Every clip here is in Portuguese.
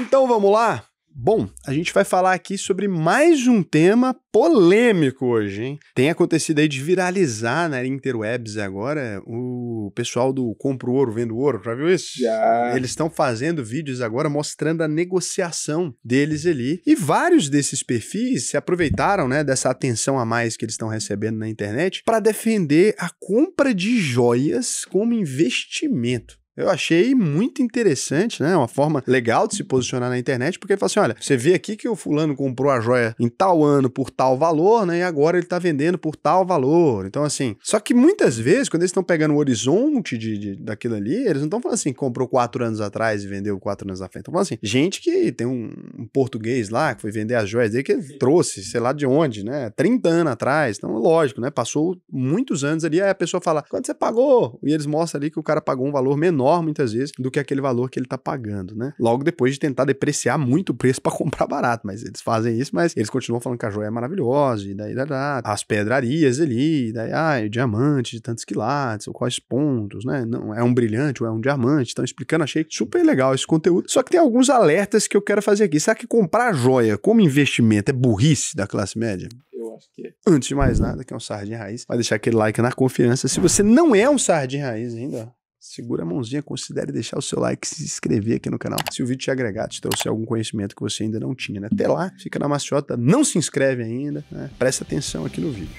Então vamos lá? Bom, a gente vai falar aqui sobre mais um tema polêmico hoje, hein? Tem acontecido aí de viralizar na interwebs agora o pessoal do Compro Ouro, Vendo Ouro, já viu isso? Já. Eles estão fazendo vídeos agora mostrando a negociação deles ali. E vários desses perfis se aproveitaram, né, dessa atenção a mais que eles estão recebendo na internet para defender a compra de joias como investimento. Eu achei muito interessante, né? Uma forma legal de se posicionar na internet, porque ele fala assim: olha, você vê aqui que o fulano comprou a joia em tal ano por tal valor, né? E agora ele tá vendendo por tal valor. Então, assim. Só que muitas vezes, quando eles estão pegando o horizonte de, de, daquilo ali, eles não estão falando assim, comprou quatro anos atrás e vendeu quatro anos à frente. Estão falando assim, gente que tem um, um, português lá que foi vender as joias dele, que ele trouxe, sei lá de onde, né? 30 anos atrás. Então, lógico, né? Passou muitos anos ali, aí a pessoa fala: quanto você pagou? E eles mostram ali que o cara pagou um valor menor menor, muitas vezes, do que aquele valor que ele está pagando, né? Logo depois de tentar depreciar muito o preço para comprar barato, mas eles fazem isso, mas eles continuam falando que a joia é maravilhosa, e daí, daí, daí as pedrarias ali, daí, ah, o é diamante de tantos quilates, ou quais pontos, né? Não, é um brilhante ou é um diamante, estão explicando, achei super legal esse conteúdo, só que tem alguns alertas que eu quero fazer aqui. Será que comprar joia como investimento é burrice da classe média? É. Antes de mais nada, que é um sardinha raiz, vai deixar aquele like na confiança. Se você não é um sardinha raiz ainda, segura a mãozinha, considere deixar o seu like, se inscrever aqui no canal. Se o vídeo te agregar, te trouxer algum conhecimento que você ainda não tinha, né? Até lá, fica na maciota, não se inscreve ainda, né? Presta atenção aqui no vídeo.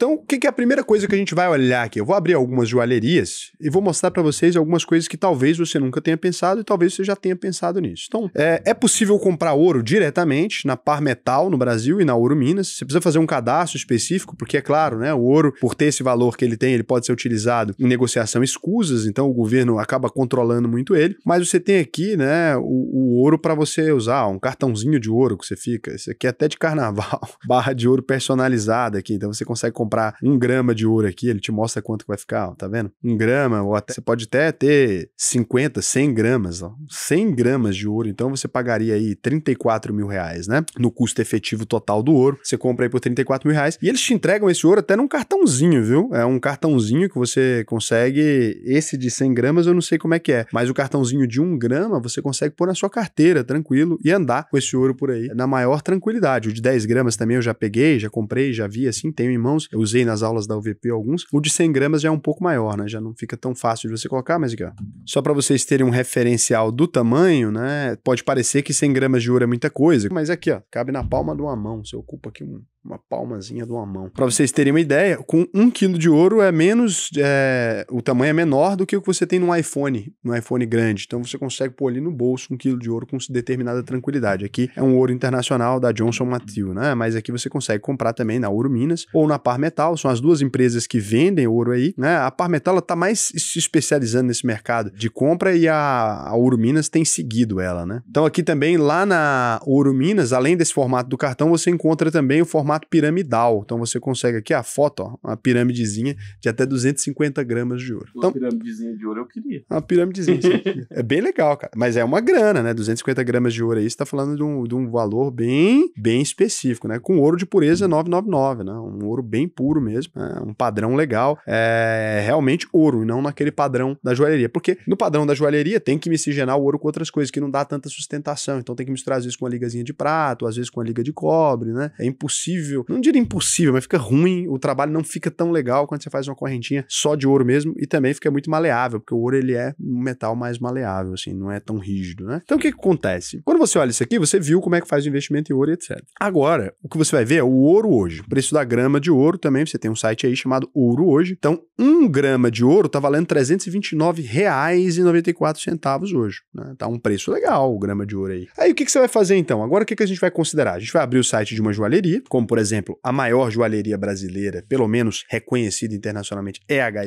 Então, o que, que, é a primeira coisa que a gente vai olhar aqui? Eu vou abrir algumas joalherias e vou mostrar para vocês algumas coisas que talvez você nunca tenha pensado e talvez você já tenha pensado nisso. Então, é, é possível comprar ouro diretamente na Par Metal no Brasil e na Ouro Minas. Você precisa fazer um cadastro específico, porque é claro, né, o ouro, por ter esse valor que ele tem, ele pode ser utilizado em negociação escusas, então o governo acaba controlando muito ele. Mas você tem aqui, né, o, o ouro para você usar, um cartãozinho de ouro que você fica. Isso aqui é até de carnaval, barra de ouro personalizada aqui, então você consegue comprar comprar um grama de ouro aqui, ele te mostra quanto vai ficar, ó, tá vendo? Um grama, ou até, você pode até ter 50, 100 gramas, ó, 100 gramas de ouro, então você pagaria aí 34 mil reais, né? No custo efetivo total do ouro, você compra aí por 34 mil reais, e eles te entregam esse ouro até num cartãozinho, viu? É um cartãozinho que você consegue, esse de 100 gramas eu não sei como é que é, mas o cartãozinho de 1 grama você consegue pôr na sua carteira, tranquilo, e andar com esse ouro por aí na maior tranquilidade. O de 10 gramas também eu já peguei, já comprei, já vi assim, tenho em mãos usei nas aulas da UVP alguns. O de 100 gramas já é um pouco maior, né? Já não fica tão fácil de você colocar, mas aqui, ó. Só para vocês terem um referencial do tamanho, né? Pode parecer que 100 gramas de ouro é muita coisa, mas aqui, ó, cabe na palma de uma mão. Você ocupa aqui um, uma palmazinha de uma mão. Para vocês terem uma ideia, com um quilo de ouro é menos, é, o tamanho é menor do que o que você tem num iPhone, num iPhone grande. Então você consegue pôr ali no bolso um quilo de ouro com determinada tranquilidade. Aqui é um ouro internacional da Johnson Matthew, né? Mas aqui você consegue comprar também na Ouro Minas ou na Parmesan Parmetal, são as duas empresas que vendem ouro aí, né? A Parmetal está mais se especializando nesse mercado de compra e a, a Ouro Minas tem seguido ela, né? Então aqui também, lá na Ouro Minas, além desse formato do cartão, você encontra também o formato piramidal. Então você consegue aqui a foto, ó, uma pirâmidezinha de até 250 gramas de ouro. Uma então, pirâmidezinha de ouro eu queria. É uma pirâmidezinha. é bem legal, cara. Mas é uma grana, né? 250 gramas de ouro aí, você tá falando de um, de um valor bem, bem específico, né? Com ouro de pureza 999, né? Um ouro bem puro mesmo, é um padrão legal, é realmente ouro, e não naquele padrão da joalheria. Porque no padrão da joalheria tem que miscigenar o ouro com outras coisas, que não dá tanta sustentação. Então tem que misturar às vezes com uma ligazinha de prato, às vezes com a liga de cobre, né? É impossível, não diria impossível, mas fica ruim, o trabalho não fica tão legal quando você faz uma correntinha só de ouro mesmo, e também fica muito maleável, porque o ouro ele é um metal mais maleável, assim, não é tão rígido, né? Então o que, que acontece? Quando você olha isso aqui, você viu como é que faz o investimento em ouro e etc. Agora, o que você vai ver é o ouro hoje, o preço da grama de ouro também, você tem um site aí chamado Ouro Hoje. Então, um grama de ouro tá valendo R$ 329,94 hoje. Né? Tá um preço legal o grama de ouro aí. Aí o que, que você vai fazer então? Agora o que, que a gente vai considerar? A gente vai abrir o site de uma joalheria, como por exemplo a maior joalheria brasileira, pelo menos reconhecida internacionalmente, é a H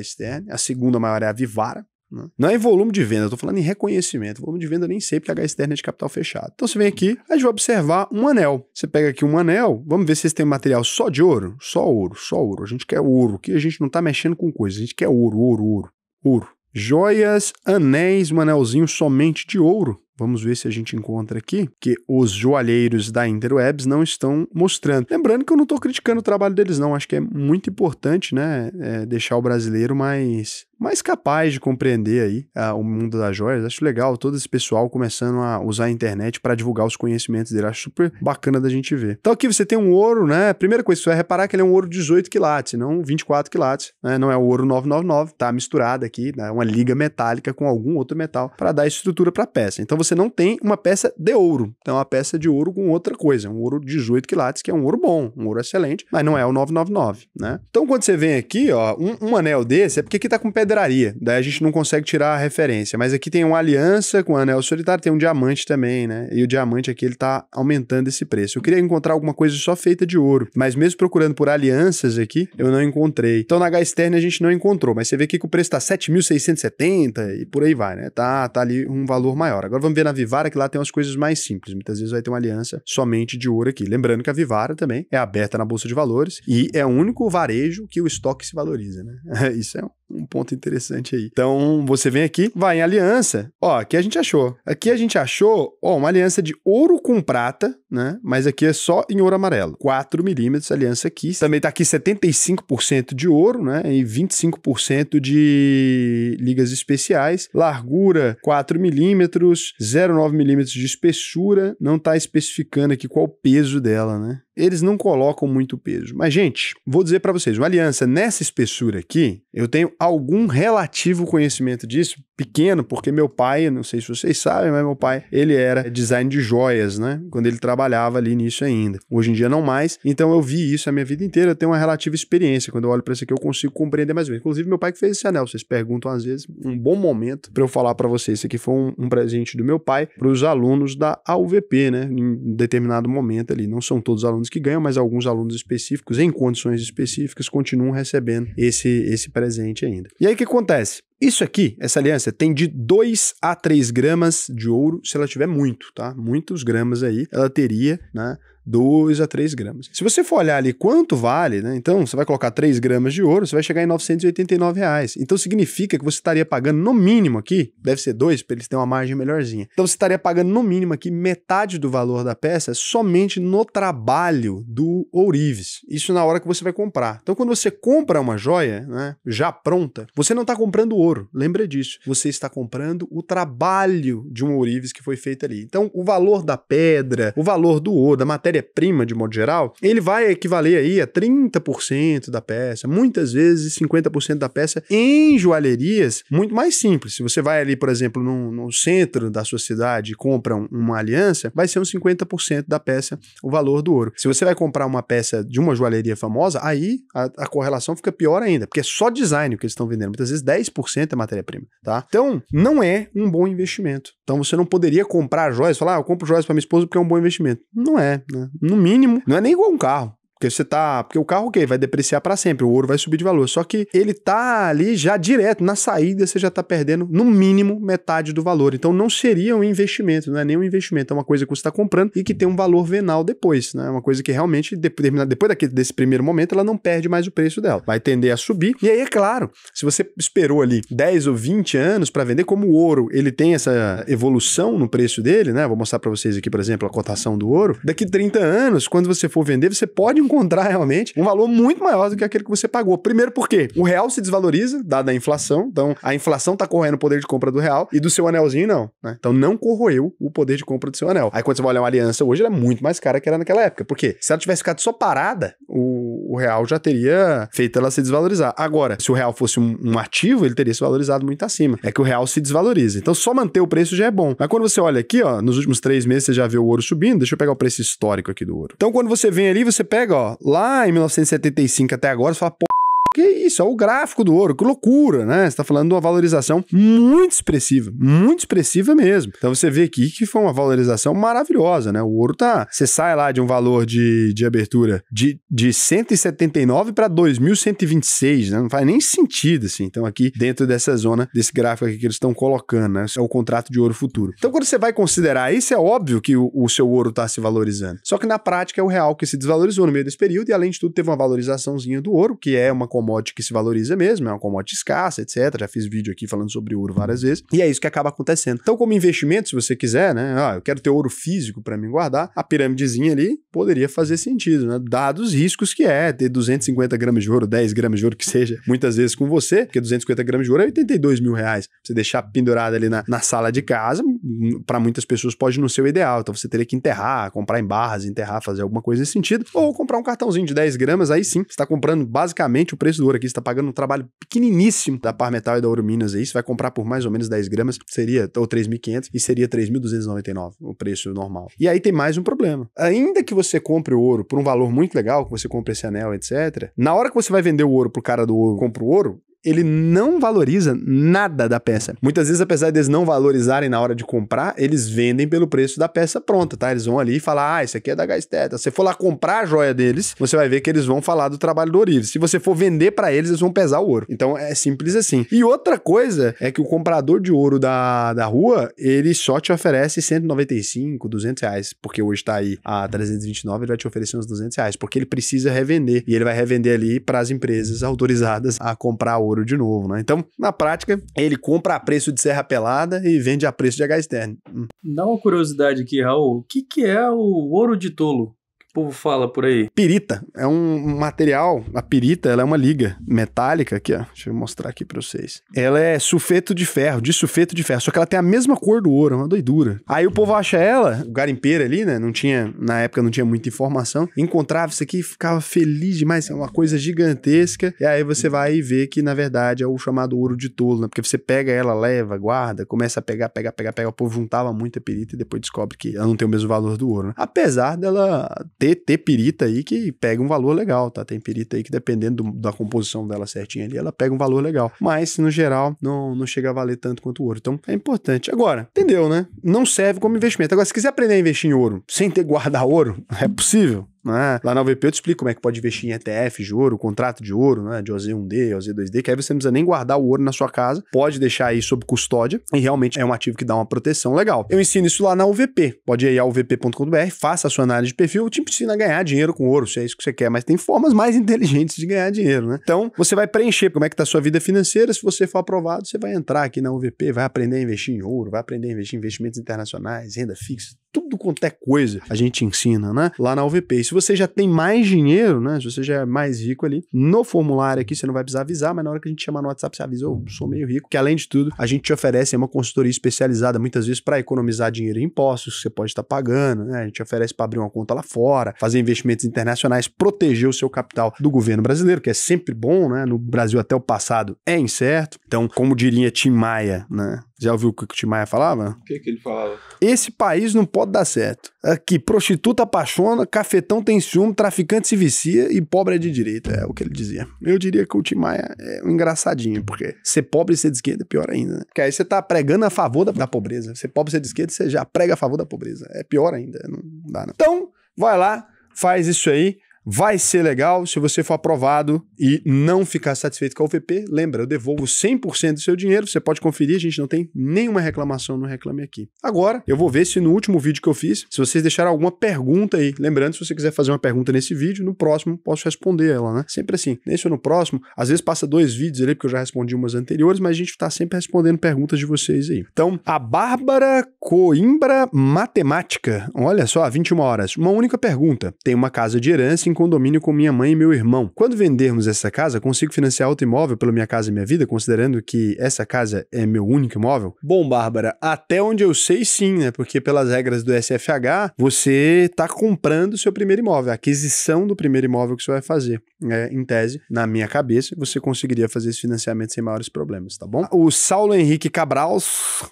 a segunda maior é a Vivara, né? Não é em volume de venda, eu tô falando em reconhecimento. Volume de venda eu nem sei, porque H externa é de capital fechado. Então você vem aqui, a gente vai observar um anel. Você pega aqui um anel, vamos ver se esse tem material só de ouro? Só ouro, só ouro. A gente quer ouro, que a gente não tá mexendo com coisa, a gente quer ouro, ouro, ouro, ouro. Joias, anéis, um anelzinho somente de ouro. Vamos ver se a gente encontra aqui que os joalheiros da Interwebs não estão mostrando. Lembrando que eu não estou criticando o trabalho deles, não. Acho que é muito importante, né? É, deixar o brasileiro mais, mais capaz de compreender aí ah, o mundo das joias. Acho legal todo esse pessoal começando a usar a internet para divulgar os conhecimentos dele. Acho super bacana da gente ver. Então aqui você tem um ouro, né? Primeira coisa, você vai reparar que ele é um ouro 18 quilates, não 24 quilates, né? Não é o ouro 999, tá misturado aqui, né? uma liga metálica com algum outro metal para dar estrutura para a peça. Então você não tem uma peça de ouro. Então, é uma peça de ouro com outra coisa. Um ouro 18 quilates, que é um ouro bom, um ouro excelente, mas não é o 999, né? Então, quando você vem aqui, ó, um, um anel desse, é porque aqui tá com pedraria. Daí a gente não consegue tirar a referência. Mas aqui tem uma aliança com o anel solitário, tem um diamante também, né? E o diamante aqui, ele tá aumentando esse preço. Eu queria encontrar alguma coisa só feita de ouro, mas mesmo procurando por alianças aqui, eu não encontrei. Então, na Gasterna a gente não encontrou, mas você vê aqui que o preço tá 7.670 e por aí vai, né? Tá, tá ali um valor maior. Agora vamos vamos ver na Vivara que lá tem umas coisas mais simples. Muitas vezes vai ter uma aliança somente de ouro aqui. Lembrando que a Vivara também é aberta na Bolsa de Valores e é o único varejo que o estoque se valoriza, né? Isso é um um ponto interessante aí. Então, você vem aqui, vai em aliança. Ó, aqui a gente achou. Aqui a gente achou, ó, uma aliança de ouro com prata, né? Mas aqui é só em ouro amarelo. 4 milímetros, aliança aqui. Também tá aqui 75% de ouro, né? E 25% de ligas especiais. Largura 4 milímetros, 0,9 milímetros de espessura, não está especificando aqui qual o peso dela, né? eles não colocam muito peso. Mas, gente, vou dizer para vocês, uma aliança nessa espessura aqui, eu tenho algum relativo conhecimento disso, pequeno, porque meu pai, não sei se vocês sabem, mas meu pai, ele era design de joias, né? Quando ele trabalhava ali nisso ainda. Hoje em dia não mais, então eu vi isso a minha vida inteira, eu tenho uma relativa experiência. Quando eu olho para isso aqui, eu consigo compreender mais ou menos. Inclusive, meu pai que fez esse anel, vocês perguntam às vezes, um bom momento para eu falar para vocês. Isso aqui foi um, um presente do meu pai para os alunos da AUVP, né? Em determinado momento ali, não são todos alunos alunos que ganham, mas alguns alunos específicos, em condições específicas, continuam recebendo esse, esse presente ainda. E aí o que acontece? Isso aqui, essa aliança, tem de 2 a 3 gramas de ouro, se ela tiver muito, tá? Muitos gramas aí, ela teria, né? 2 a 3 gramas. Se você for olhar ali quanto vale, né? Então, você vai colocar 3 gramas de ouro, você vai chegar em 989 reais. Então, significa que você estaria pagando no mínimo aqui, deve ser 2, para eles terem uma margem melhorzinha. Então, você estaria pagando no mínimo aqui metade do valor da peça somente no trabalho do ourives. Isso na hora que você vai comprar. Então, quando você compra uma joia, né, já pronta, você não está comprando ouro. Lembra disso. Você está comprando o trabalho de um ourives que foi feito ali. Então, o valor da pedra, o valor do ouro, da matéria matéria-prima, de modo geral, ele vai equivaler aí a 30% da peça, muitas vezes 50% da peça em joalherias muito mais simples. Se você vai ali, por exemplo, no, no centro da sua cidade e compra um, uma aliança, vai ser uns 50% da peça o valor do ouro. Se você vai comprar uma peça de uma joalheria famosa, aí a, a correlação fica pior ainda, porque é só design que eles estão vendendo. Muitas vezes 10% é matéria-prima, tá? Então, não é um bom investimento. Então, você não poderia comprar joias e falar, ah, eu compro joias para minha esposa porque é um bom investimento. Não é, né? Né? No mínimo. Não é nem igual um carro. Porque você tá. Porque o carro, ok, vai depreciar para sempre, o ouro vai subir de valor. Só que ele tá ali já direto, na saída, você já tá perdendo, no mínimo, metade do valor. Então não seria um investimento, não é nem um investimento, é uma coisa que você está comprando e que tem um valor venal depois, né? É uma coisa que realmente, depois daquele, desse primeiro momento, ela não perde mais o preço dela. Vai tender a subir. E aí, é claro, se você esperou ali 10 ou 20 anos para vender, como o ouro ele tem essa evolução no preço dele, né? Vou mostrar para vocês aqui, por exemplo, a cotação do ouro. Daqui 30 anos, quando você for vender, você pode encontrar encontrar realmente um valor muito maior do que aquele que você pagou. Primeiro porque o real se desvaloriza, dada a inflação, então a inflação está corroendo o poder de compra do real e do seu anelzinho não, né? Então não corroeu o poder de compra do seu anel. Aí quando você vai olhar uma aliança hoje, ela é muito mais cara que era naquela época. porque Se ela tivesse ficado só parada, o, o real já teria feito ela se desvalorizar. Agora, se o real fosse um, um ativo, ele teria se valorizado muito acima. É que o real se desvaloriza. Então só manter o preço já é bom. Mas quando você olha aqui, ó, nos últimos três meses você já viu o ouro subindo. Deixa eu pegar o preço histórico aqui do ouro. Então quando você vem ali, você pega, ó, lá em 1975 até agora, você fala, pô, porque isso é o gráfico do ouro, que loucura, né? Você está falando de uma valorização muito expressiva, muito expressiva mesmo. Então você vê aqui que foi uma valorização maravilhosa, né? O ouro tá. Você sai lá de um valor de, de abertura de, de 179 para 2.126, né? Não faz nem sentido, assim. Então, aqui dentro dessa zona, desse gráfico aqui que eles estão colocando, né? É o contrato de ouro futuro. Então, quando você vai considerar isso, é óbvio que o, o seu ouro está se valorizando. Só que na prática é o real que se desvalorizou no meio desse período e, além de tudo, teve uma valorizaçãozinha do ouro, que é uma commodity que se valoriza mesmo, é uma commodity escassa, etc. Já fiz vídeo aqui falando sobre ouro várias uhum. vezes. E é isso que acaba acontecendo. Então, como investimento, se você quiser, né? Ah, eu quero ter ouro físico para me guardar, a pirâmidezinha ali poderia fazer sentido, né? Dados os riscos que é ter 250 gramas de ouro, 10 gramas de ouro que seja, muitas vezes com você, porque 250 gramas de ouro é 82 mil reais. Você deixar pendurado ali na, na sala de casa, hum, hum, para muitas pessoas pode não ser o ideal. Então você teria que enterrar, comprar em barras, enterrar, fazer alguma coisa nesse sentido, ou comprar um cartãozinho de 10 gramas, aí sim, você está comprando basicamente o preço preço do ouro aqui. Você está pagando um trabalho pequeniníssimo da Parmetal e da Ouro Minas aí. Você vai comprar por mais ou menos 10 gramas, seria ou 3.500 e seria 3.299 o preço normal. E aí tem mais um problema. Ainda que você compre o ouro por um valor muito legal, que você compre esse anel, etc., na hora que você vai vender o ouro pro cara do ouro, compra o ouro, ele não valoriza nada da peça. Muitas vezes, apesar deles não valorizarem na hora de comprar, eles vendem pelo preço da peça pronta, tá? Eles vão ali e falar, ah, isso aqui é da Gasteta. Se você for lá comprar a joia deles, você vai ver que eles vão falar do trabalho do Orives. Se você for vender para eles, eles vão pesar o ouro. Então, é simples assim. E outra coisa é que o comprador de ouro da, da rua, ele só te oferece 195, 200 reais, porque hoje tá aí a 329, ele vai te oferecer uns 200 reais, porque ele precisa revender. E ele vai revender ali para as empresas autorizadas a comprar ouro ouro de novo, né? Então, na prática, ele compra a preço de serra pelada e vende a preço de H externo. Hum. Dá uma curiosidade aqui, Raul. O que, que é o ouro de tolo? povo fala por aí? Pirita. É um material. A pirita ela é uma liga metálica aqui, ó. Deixa eu mostrar aqui pra vocês. Ela é sulfeto de ferro, de sulfeto de ferro. Só que ela tem a mesma cor do ouro, é uma doidura. Aí o povo acha ela, o garimpeiro ali, né? Não tinha, na época não tinha muita informação. Encontrava isso aqui e ficava feliz demais. É uma coisa gigantesca. E aí você vai ver que, na verdade, é o chamado ouro de tolo, né? Porque você pega ela, leva, guarda, começa a pegar, pegar, pegar, pega. O povo juntava muita pirita e depois descobre que ela não tem o mesmo valor do ouro. Né? Apesar dela ter, ter pirita aí que pega um valor legal, tá? Tem pirita aí que dependendo do, da composição dela certinha ali, ela pega um valor legal. Mas, no geral, não, não chega a valer tanto quanto o ouro. Então, é importante. Agora, entendeu, né? Não serve como investimento. Agora, se quiser aprender a investir em ouro sem ter guardar ouro, é possível? Né? Lá na UVP eu te explico como é que pode investir em ETF de ouro, contrato de ouro, né? de OZ1D, OZ2D, que aí você não precisa nem guardar o ouro na sua casa, pode deixar aí sob custódia e realmente é um ativo que dá uma proteção legal. Eu ensino isso lá na UVP. Pode ir a uvp.com.br, faça a sua análise de perfil, eu te ensino a ganhar dinheiro com ouro, se é isso que você quer, mas tem formas mais inteligentes de ganhar dinheiro, né? Então, você vai preencher como é que está a sua vida financeira, se você for aprovado, você vai entrar aqui na UVP, vai aprender a investir em ouro, vai aprender a investir em investimentos internacionais, renda fixa, tudo quanto é coisa a gente ensina, né? Lá na UVP. E se você já tem mais dinheiro, né? Se você já é mais rico ali, no formulário aqui você não vai precisar avisar, mas na hora que a gente chama no WhatsApp, você avisa, eu sou meio rico. Que além de tudo, a gente te oferece é uma consultoria especializada muitas vezes para economizar dinheiro em impostos que você pode estar pagando, né? A gente oferece para abrir uma conta lá fora, fazer investimentos internacionais, proteger o seu capital do governo brasileiro, que é sempre bom, né? No Brasil até o passado é incerto. Então, como diria Tim Maia, né? Já ouviu o que o Timaya falava? O que, que ele falava? Esse país não pode dar certo. Aqui, prostituta apaixona, cafetão tem ciúme, traficante se vicia e pobre é de direita. É o que ele dizia. Eu diria que o Timaya é um engraçadinho, porque ser pobre e ser de esquerda é pior ainda, né? Porque aí você tá pregando a favor da, da pobreza. Ser pobre e ser de esquerda, você já prega a favor da pobreza. É pior ainda. Não dá, não. Então, vai lá, faz isso aí. Vai ser legal se você for aprovado e não ficar satisfeito com a UVP. Lembra, eu devolvo 100% do seu dinheiro, você pode conferir, a gente não tem nenhuma reclamação no Reclame Aqui. Agora, eu vou ver se no último vídeo que eu fiz, se vocês deixaram alguma pergunta aí. Lembrando, se você quiser fazer uma pergunta nesse vídeo, no próximo posso responder ela, né? Sempre assim, nesse ou no próximo, às vezes passa dois vídeos ali, porque eu já respondi umas anteriores, mas a gente tá sempre respondendo perguntas de vocês aí. Então, a Bárbara Coimbra Matemática, olha só, 21 horas, uma única pergunta. Tem uma casa de herança em condomínio com minha mãe e meu irmão. Quando vendermos essa casa, consigo financiar outro imóvel pela Minha Casa e Minha Vida, considerando que essa casa é meu único imóvel? Bom, Bárbara, até onde eu sei sim, né? Porque pelas regras do SFH, você está comprando o seu primeiro imóvel, a aquisição do primeiro imóvel que você vai fazer. É, em tese, na minha cabeça, você conseguiria fazer esse financiamento sem maiores problemas, tá bom? O Saulo Henrique Cabral,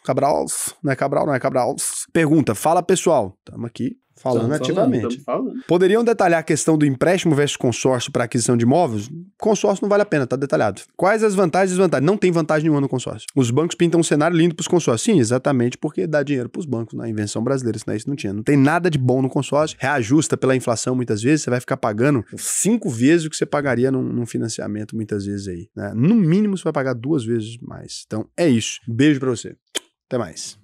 Cabral, não é Cabral, não é Cabral? pergunta, fala pessoal, estamos aqui Falando estamos ativamente. Falando, falando. Poderiam detalhar a questão do empréstimo versus consórcio para aquisição de imóveis? Consórcio não vale a pena, tá detalhado. Quais as vantagens e desvantagens? Não tem vantagem nenhuma no consórcio. Os bancos pintam um cenário lindo para os consórcios. Sim, exatamente porque dá dinheiro para os bancos na né? invenção brasileira, senão isso não tinha. Não tem nada de bom no consórcio. Reajusta pela inflação muitas vezes, você vai ficar pagando cinco vezes o que você pagaria num, num financiamento muitas vezes aí. Né? No mínimo você vai pagar duas vezes mais. Então é isso. Beijo para você. Até mais.